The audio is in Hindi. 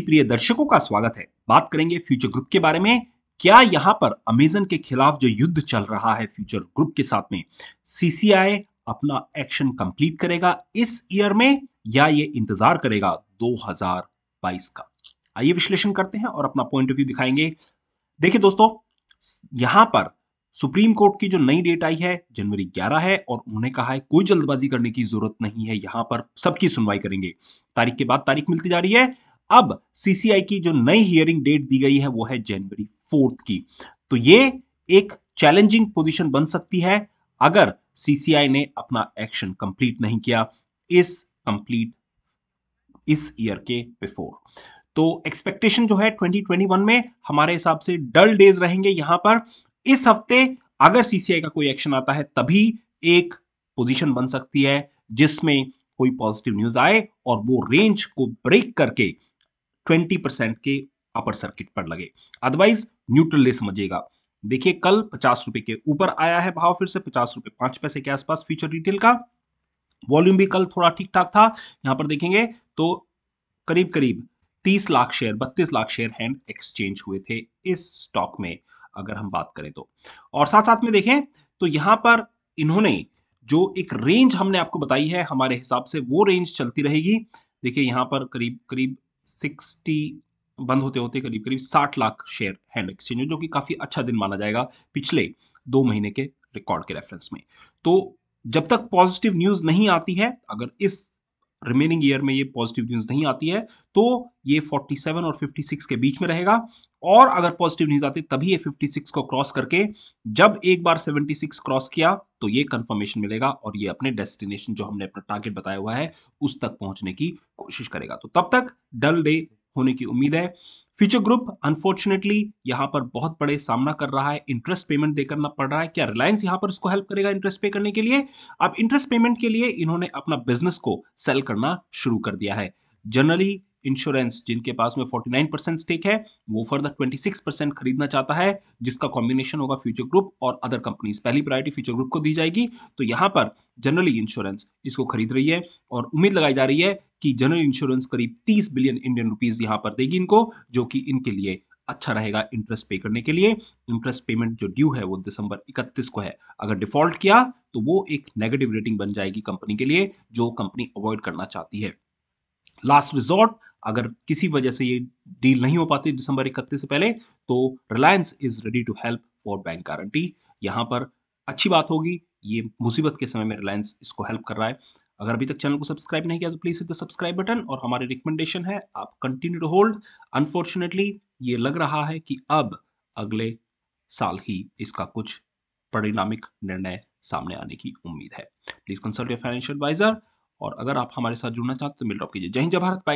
प्रिय दर्शकों का स्वागत है बात करेंगे फ्यूचर ग्रुप के बारे में क्या यहां पर अमेजन के खिलाफ जो युद्ध चल रहा है फ्यूचर ग्रुप के साथ में सीसीआई अपना एक्शन कंप्लीट करेगा इस ईयर में या ये इंतजार करेगा 2022 का आइए विश्लेषण करते हैं और अपना पॉइंट ऑफ व्यू दिखाएंगे देखिए दोस्तों यहां पर सुप्रीम कोर्ट की जो नई डेट आई है जनवरी 11 है और उन्होंने कहा है कोई जल्दबाजी करने की जरूरत नहीं है यहां पर सबकी सुनवाई करेंगे तारीख के बाद तारीख मिलती जा रही है अब सीसीआई की जो नई हियरिंग डेट दी गई है वो है जनवरी फोर्थ की तो ये एक चैलेंजिंग पोजीशन बन सकती है अगर सीसीआई ने अपना एक्शन कंप्लीट नहीं किया इस कंप्लीट इस ईयर के बिफोर तो एक्सपेक्टेशन जो है 2021 में हमारे हिसाब से डल डेज रहेंगे यहां पर इस हफ्ते अगर सीसीआई का कोई एक्शन आता है तभी एक पोजीशन बन सकती है जिसमें कोई पॉजिटिव न्यूज आए और वो रेंज को ब्रेक करके ट्वेंटी परसेंट के अपर सर्किट पर लगे अदरवाइज न्यूट्रल ले समझिएगा देखिए कल पचास रुपए के ऊपर आया है भाव फिर से पचास रुपए पांच पैसे के आसपास फ्यूचर रिटेल का वॉल्यूम भी कल थोड़ा ठीक ठाक था यहां पर देखेंगे तो करीब करीब तीस लाख शेयर बत्तीस लाख शेयर हैंड एक्सचेंज हुए थे इस स्टॉक में अगर हम बात करें तो और साथ साथ में देखें तो यहां पर इन्होंने जो एक रेंज हमने आपको बताई है हमारे हिसाब से वो रेंज चलती रहेगी देखिए यहां पर करीब करीब सिक्सटी बंद होते होते करीब करीब साठ लाख शेयर हैंड एक्सचेंज में जो कि काफ़ी अच्छा दिन माना जाएगा पिछले दो महीने के रिकॉर्ड के रेफरेंस में तो जब तक पॉजिटिव न्यूज़ नहीं आती है अगर इस रिमेनिंग ईयर में ये पॉजिटिव न्यूज नहीं आती है तो ये 47 और 56 के बीच में रहेगा और अगर पॉजिटिव न्यूज आती तभी ये 56 को क्रॉस करके जब एक बार 76 क्रॉस किया तो ये कंफर्मेशन मिलेगा और ये अपने डेस्टिनेशन जो हमने अपना टारगेट बताया हुआ है उस तक पहुंचने की कोशिश करेगा तो तब तक डल डे होने की उम्मीद है फ्यूचर ग्रुप अनफॉर्चुनेटली यहां पर बहुत बड़े सामना कर रहा है इंटरेस्ट पेमेंट देकर ना पड़ रहा है क्या रिलायंस यहां पर उसको हेल्प करेगा इंटरेस्ट पे करने के लिए अब इंटरेस्ट पेमेंट के लिए इन्होंने अपना बिजनेस को सेल करना शुरू कर दिया है जनरली इंश्योरेंस जिनके पास में 49 परसेंट स्टेक है वो फर्दर 26 परसेंट खरीदना चाहता है जिसका कॉम्बिनेशन होगा फ्यूचर ग्रुप और अदर कंपनीज पहली प्रायोरिटी फ्यूचर ग्रुप को दी जाएगी तो यहाँ पर जनरली इंश्योरेंस इसको खरीद रही है और उम्मीद लगाई जा रही है कि जनरल इंश्योरेंस करीब तीस बिलियन इंडियन रुपीज यहाँ पर देगी इनको जो कि इनके लिए अच्छा रहेगा इंटरेस्ट पे करने के लिए इंटरेस्ट पेमेंट जो ड्यू है वो दिसंबर 31 को है अगर डिफॉल्ट किया तो वो एक नेगेटिव रेटिंग बन जाएगी कंपनी के लिए जो कंपनी अवॉइड करना चाहती है लास्ट रिजॉर्ट अगर किसी वजह से ये डील नहीं हो पाती दिसंबर इकतीस से पहले तो Reliance is ready to help for bank guarantee यहाँ पर अच्छी बात होगी ये मुसीबत के समय में रिलायंस इसको हेल्प कर रहा है अगर अभी तक चैनल को सब्सक्राइब नहीं किया तो please hit the subscribe button और हमारी रिकमेंडेशन है आप कंटिन्यू टू होल्ड अनफॉर्चुनेटली ये लग रहा है कि अब अगले साल ही इसका कुछ परिणामिक निर्णय सामने आने की उम्मीद है please consult your financial advisor और अगर आप हमारे साथ जुड़ना चाहते तो मिल ड्रॉप कीजिए जय हिंद जय भारत